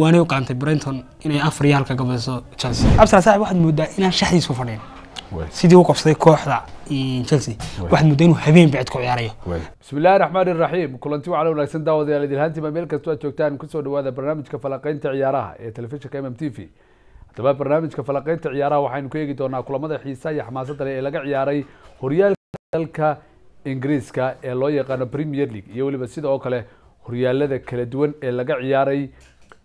waanay u qaantay Brighton inay afar yaal ka Chelsea absar saaxib waxaad moodaa inaan shaxdiis u fadhiin sidii uu qabsaday kooxda Chelsea waxaad moodaa inuu habeen bacid ku ciyaarayo bismillaah raxmaan raxiim kulanti waxaa la wanaagsan daawadayaal idil hantiba meel kastoo aad joogtaan kusoo dhawaada barnaamijka falaqaynta ciyaaraha ee telefishinka mm t v haddaba barnaamijka falaqaynta ciyaaraha waxaynu ku eegi doonaa kulamada xiisaha iyo xamaasadda leh ee laga ciyaaray horyaalka dalka ingiriiska ee loo yaqaano premier league iyo weliba sida oo kale horyaalada kala duwan ee laga ciyaaray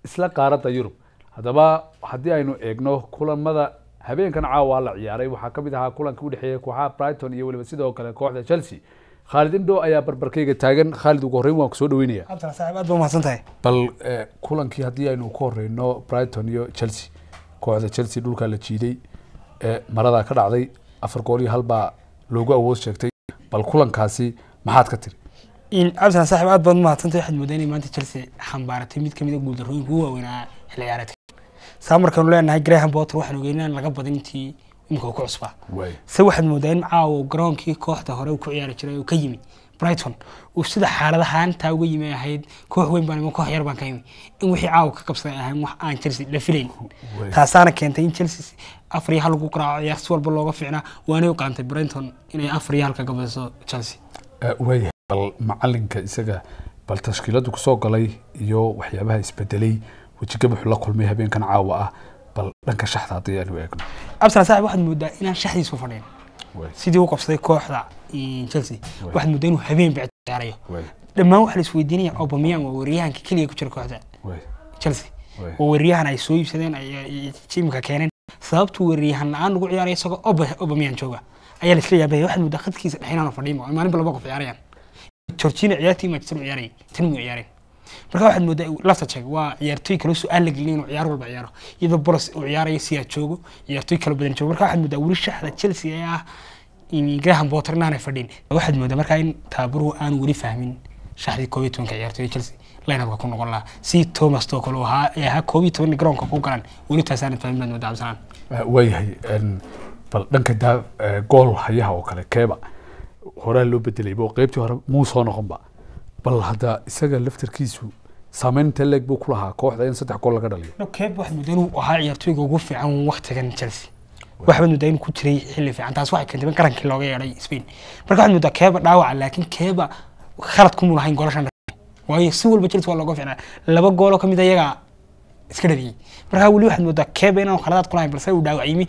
isla qaaradda yurub haddaba haddii aynu eegno kulamada habeenkan caawa la ciyaaray waxaa ka mid ahaa kulanka udhexeeya kooxaha brighton iyo weliba sidoo kale kooxda chelsea khaalid indho ayaa barbarkeyga taagan khaalid ugu horreyn waan kusoo dhaweynaya abdilsaaib aad ba umahadsan bal eh, kulankii haddii aynu ku horeyno brighton iyo chelsea kooxda chelsea dhulkaa la jiiday ee eh, maradaa ka dhacday afar gool iyo hal baa loogu awood sheegtay bal kulankaasi maxaad ka tiri cabdisan saaxib aad baad mahadsantay waxaad moodaa inay maanta chelsea xambaaratay mid kamid ah a guuldarooyinka ugu waaweynaa xilli saa markaanu leenahay graham botter waxaan ogeyn laga badin intii imika ku cusbaa se waxaad moodaa in garoonkii kooxda hore uu ku ciyaari jiray oo ka yimi brighton uu sida xaaladaha intaa uga yimi ahayd koox weyn baan imi koox yar baan ka yimi in wixii caawa ka qabsaday ahayn wax aan chelsea dhafilayn taasaana keentay in chelsea afar iyo hal ugu qaraaco ciyaar si walba looga fiicnaa waanay u qaantay brighton inay afar iyo hal ka chelsea uh, bal macalinka isaga bal tashkiiladu kusoo galay iyo waxyaabaha isbedelay wejigabuxu la kulmay habeenkan caawa ah bal dhanka shaxda haddii aanu eegno absar saaxib waxaad moodaa inaan shaxdiisu fadhiin sidii u qabsaday kooxda chelsea waxaad moodaa inuu habeen bic ciyaarayo dhammaan waxaa la isweydiinaya waa wariyahanka keliya ku jira kooxda chelsea oo wariyahan ay soo iibsadeen imka keeneen sababtuu wariyahan la-aan ugu ciyaaraya isagoo obameyang jooga ayaa la yaabaya waxaad moodaa khadkiisa dhexinaanu fadhiin maalin ba laba qof ciyaarayaan jorgina ciyaartii manchester ciyaarayay tan muu ciyaareen marka waxaad moodaa lafta jeeg waa ciyaartooy kaloo su-aal la gelin inuu ciyaar walba ciyaaro iyadoo bolos uu ciyaarayo siyaa joogo ciyaartooy kala badan joogo marka waxaad moodaa weli shaxda chelsea ee graham potter inaanay fadhin waxaad moodaa markaa in taabaruhu aan weli fahmin shaxdii koob iyo tobanka ciyaartooy chelsea linabka ku noqon lahaa si thomas too kale ee ahaa koob iyo toban garoonka ku galan weli taasaanan fahmin baad moodaa cabdisanaan waayahay bal dhanka daa gool hayaha oo kale keeba horaa loo bedelayba oo qeybtii hore muu soo noqonba bal hadda isaga laftarkiisu saameyn leeg buu ku kooxda in saddex gool laga dhaliyo keeb waxaad moodaa inuu ahaa ciyaartooyga ugu fiican waqtigan chelsea waxbaad moodaa inuu ku jiray xilli fiican taas waxay keentay in qarankii looga yeedhay spain marka waxaad moodaa keeba dhaawaca laakiin keeba khalad kumuu lahayn goolashan waayo si walba chelsea waa looga fiicnaa laba gooloo kamid ah iyagaa iska dhaliyey marka weli waxaad moodaa keeba inaanu khaladaad ku balse uu dhaawacaymi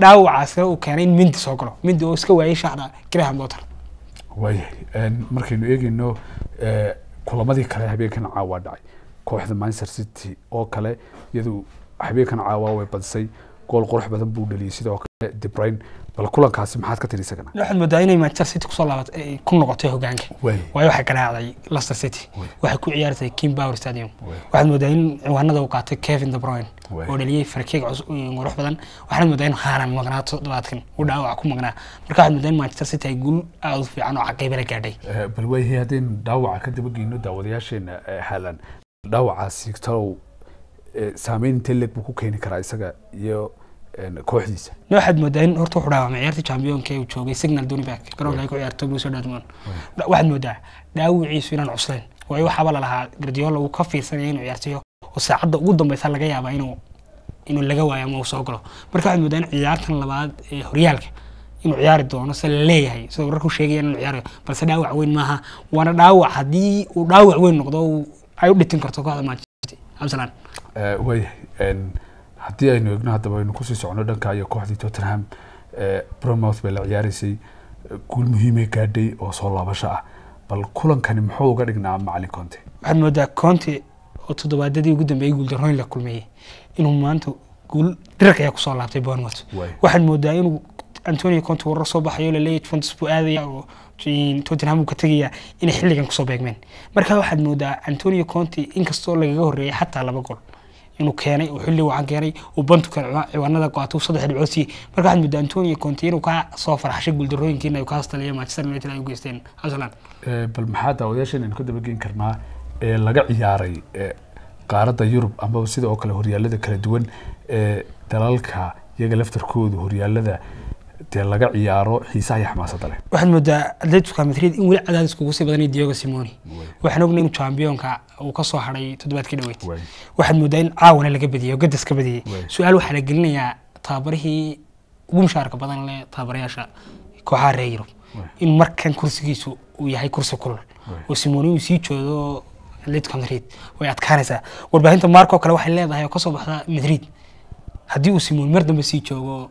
dhaawacaasna uu keenay in mindi soo galo mindi oo iska waayay shaaxda graham dotter waayahay markaynu eegeyno kulamadii kale habeenkan caawa dhacay kooxda manchester city oo kale iyadu habeenkan caawa way badisay gool qurux badan buu dhaliyay sidoo kale debrine bal kulankaasi maxaad ka tiri isagana waxaad moodaa inay manchester city kusoo laabat ku noqotay hogaanka waayo waxaa garaacday leicester city waxay ku ciyaartay king power stadium waxaad moodaa in ciwaanada uu qaatay kevin debrine oo dhaliyay farkeeg qurux badan waxaad moodaa in haalan maqnaa toddobaadkan uu dhaawac ku maqnaa marka waxaad moodaa in manchester city ay guul aad u fiican oo caqayba la gaadhay eh, bal waayhay haddaynu dhaawaca ka daba geyno daawadayaasheena eh, haalan dhaawacaasi talow saameyn intee leeg buu ku keeni karaa isaga iyo kooxdiisa waxaad moodaa in horta wuxuu dhaawacmay ciyaarta championka uu joogay signal doniback garoonka ay ku ciyaarto bruso dortmund waxaad moodaa dhaawiciisu inaan cuslayn waayo waxaaba lalahaa guardiola uu ka fiirsanaya inuu ciyaartayo oo saacadda ugu dambaysa laga yaabaa inuu inuu laga waayo ama uu soo galo marka waxaad moodaa in ciyaartan labaad ee horyaalka inuu ciyaari doono se la leeyahay sidoo wararku sheegaya inuu ciyaarayo balse dhaawac weyn maaha waana dhaawac haddii uu dhaawac weyn noqdo ay u dhitin karto kooxda manchester cabdisalaan eh, waaya haddii aynu egno haddaba aynu kusii socono dhanka iyo kooxdii tottenham eh, bromouth bay la ciyaareysay eh, guul muhiimay gaadhay oo soo laabasho ah bal kulankani muxuu uga dhignaa macalin conte waxaad moodaa conte oo toddobaadadii ugu dambeeyay guuldarooyn la kulmeeyey inuu maanta guul diriqaya kusoo laabtay bournemouth waxaad moodaa inuu antonio conte warar soo baxayo laleeya juventus buu aadaya oo tottenham uu ka tegaya inay xilligan kusoo beegmeen markaa waxaad moodaa antonio conte inkastoo lagaga horreeyay xataa laba gool inuu keenay oo xilli wacan keenay uu bantukan ciwaanada go saddex dhibcood siiyey marka waxaad moodaa antonio conte inuu kaa soo farxashay guuldarrooyinkiina newcastle iyo manchester united ay u geysteen arsenal eh, bal maxaa daawayaasha inaynu ka dabageyn karnaa ee eh, laga ciyaaray eh, qaaradda yurub amaba sida oo kale horyaalada kala duwan ee dalalka iyaga laftarkoodu horyaalada dee laga ciyaaro xiisaha iyo xamaasada leh waxaad moodaa atletico madrid in weli cadaadis kugu sii badanaya diogo simoni waxaan ogna inuu chambionka uu ka soo hadhay toddobaadkii dhaweyd waxaad moodaa in caawana laga badiyay oo gadas ka su-aal waxaa la gelinayaa taabarihii ugu mushaarka badan leh taabarayaasha kooxaha reer yurub in markan kursigiisu uu yahay kursi kulul oo simoni uu sii joodo atletico madrid way adkaanaysaa warbaahinta maarkoo kale waxay leedahay oo ka soo baxda madrid haddii uu simoni mar dambe sii joogo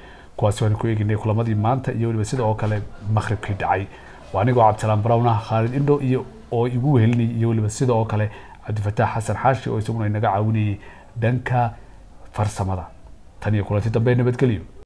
kuwaasi waan ku eeginay kulamadii maanta iyo weliba sidoo kale maqhribkii dhacay waa anigoo cabdisalaan brownah khaalid indho iyo oo igu wehelinay iyo weliba sida oo kale cabdifataax xasan xaashi oo isaguna inaga caawinayay dhanka farsamada tan iyo kulanti dambe nabadgelyo